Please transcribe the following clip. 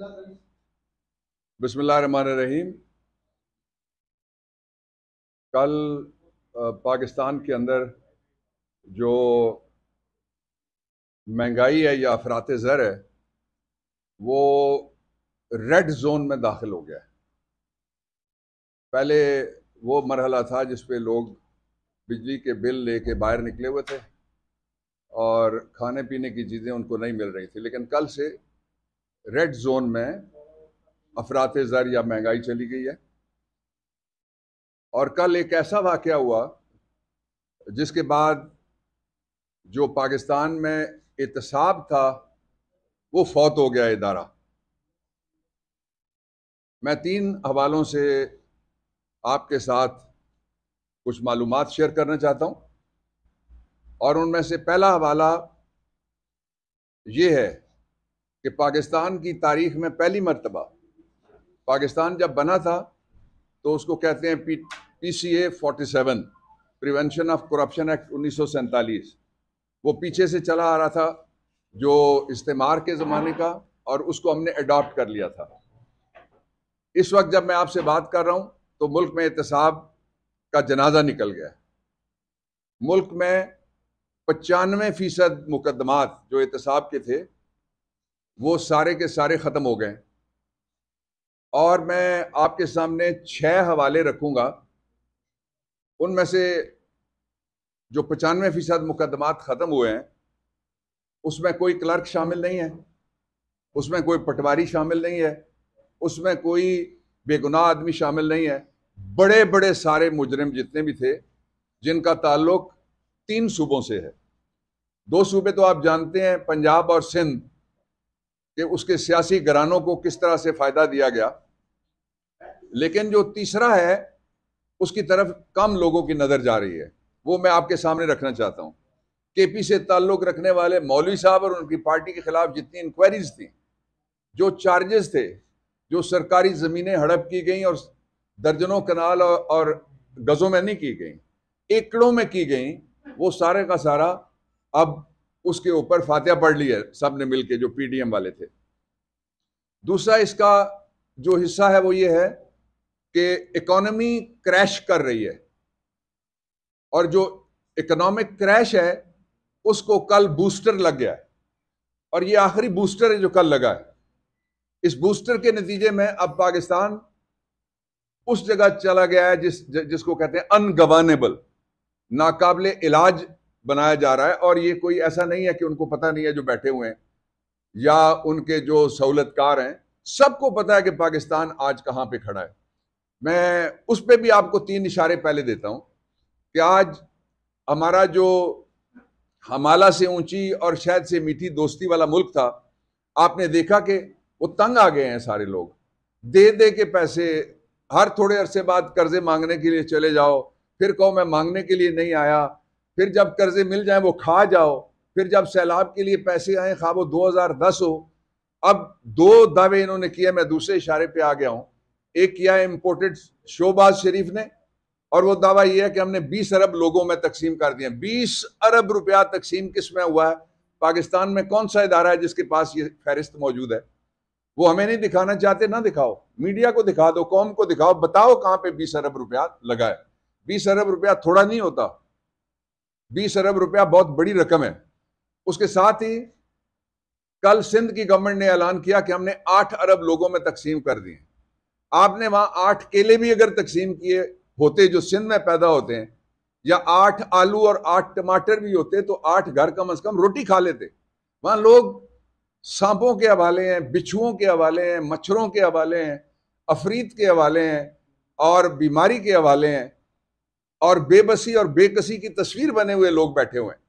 बसमीम कल पाकिस्तान के अंदर जो महंगाई है या अफरात ज़र है वो रेड जोन में दाखिल हो गया है पहले वो मरहला था जिस लोग बिजली के बिल लेके बाहर निकले हुए थे और खाने पीने की चीज़ें उनको नहीं मिल रही थी लेकिन कल से रेड जोन में अफरात ज़र या महंगाई चली गई है और कल एक ऐसा वाक़ हुआ जिसके बाद जो पाकिस्तान में एहतसाब था वो फौत हो गया इदारा मैं तीन हवालों से आपके साथ कुछ मालूम शेयर करना चाहता हूँ और उनमें से पहला हवाला ये है कि पाकिस्तान की तारीख में पहली मरतबा पाकिस्तान जब बना था तो उसको कहते हैं P P C A forty seven prevention of corruption act उन्नीस सौ सैंतालीस वो पीछे से चला आ रहा था जो इस्तेमार के ज़माने का और उसको हमने अडॉप्ट कर लिया था इस वक्त जब मैं आपसे बात कर रहा हूँ तो मुल्क में एहतसाब का जनाजा निकल गया मुल्क में पचानवे फ़ीसद मुकदमात जो एहतसाब के थे वो सारे के सारे ख़त्म हो गए और मैं आपके सामने छः हवाले रखूँगा उनमें से जो पचानवे फ़ीसद मुकदमात ख़त्म हुए हैं उसमें कोई क्लर्क शामिल नहीं है उसमें कोई पटवारी शामिल नहीं है उसमें कोई बेगुनाह आदमी शामिल नहीं है बड़े बड़े सारे मुजरम जितने भी थे जिनका ताल्लुक तीन सूबों से है दो सूबे तो आप जानते हैं पंजाब और सिंध कि उसके सियासी घरानों को किस तरह से फ़ायदा दिया गया लेकिन जो तीसरा है उसकी तरफ कम लोगों की नज़र जा रही है वो मैं आपके सामने रखना चाहता हूँ के पी से ताल्लुक़ रखने वाले मौलवी साहब और उनकी पार्टी के ख़िलाफ़ जितनी इंक्वायरीज थी जो चार्जेस थे जो सरकारी ज़मीनें हड़प की गई और दर्जनों कनाल और गज़ों में नहीं की गई एकड़ों में की गई वो सारे का सारा अब उसके ऊपर फातिहा पढ़ लिया है सब ने मिल के जो पीडीएम वाले थे दूसरा इसका जो हिस्सा है वो ये है कि इकोनॉमी क्रैश कर रही है और जो इकोनॉमिक क्रैश है उसको कल बूस्टर लग गया है और ये आखिरी बूस्टर है जो कल लगा है इस बूस्टर के नतीजे में अब पाकिस्तान उस जगह चला गया है जिस जिसको कहते हैं अनगवर्नेबल नाकाबले इलाज बनाया जा रहा है और ये कोई ऐसा नहीं है कि उनको पता नहीं है जो बैठे हुए हैं या उनके जो सहूलतकार हैं सबको पता है कि पाकिस्तान आज कहाँ पे खड़ा है मैं उस पर भी आपको तीन इशारे पहले देता हूँ कि आज हमारा जो हमाला से ऊंची और शायद से मीठी दोस्ती वाला मुल्क था आपने देखा कि वो तंग आ गए हैं सारे लोग दे दे के पैसे हर थोड़े अरसे बाद कर्जे मांगने के लिए चले जाओ फिर कहो मैं मांगने के लिए नहीं आया फिर जब कर्जे मिल जाए वो खा जाओ फिर जब सैलाब के लिए पैसे आए खा वो दो हज़ार दस हो अब दो दावे इन्होंने किए मैं दूसरे इशारे पे आ गया हूं एक किया है इम्पोर्टेड शोबाज शरीफ ने और वो दावा यह है कि हमने 20 अरब लोगों में तकसीम कर दिए 20 अरब रुपया तकसीम किस में हुआ है पाकिस्तान में कौन सा इदारा है जिसके पास ये फहरिस्त मौजूद है वो हमें नहीं दिखाना चाहते ना दिखाओ मीडिया को दिखा दो कौम को दिखाओ बताओ कहाँ पे बीस अरब रुपया लगा है बीस अरब रुपया थोड़ा नहीं होता बीस अरब रुपया बहुत बड़ी रकम है उसके साथ ही कल सिंध की गवर्नमेंट ने ऐलान किया कि हमने आठ अरब लोगों में तकसीम कर दिए आपने वहां आठ केले भी अगर तकसीम किए होते जो सिंध में पैदा होते हैं या आठ आलू और आठ टमाटर भी होते तो आठ घर कम अज कम रोटी खा लेते वहां लोग सांपों के हवाले हैं बिछुओं के हवाले हैं मच्छरों के हवाले हैं अफरीत के हवाले हैं और बीमारी के हवाले हैं और बेबसी और बेकसी की तस्वीर बने हुए लोग बैठे हुए हैं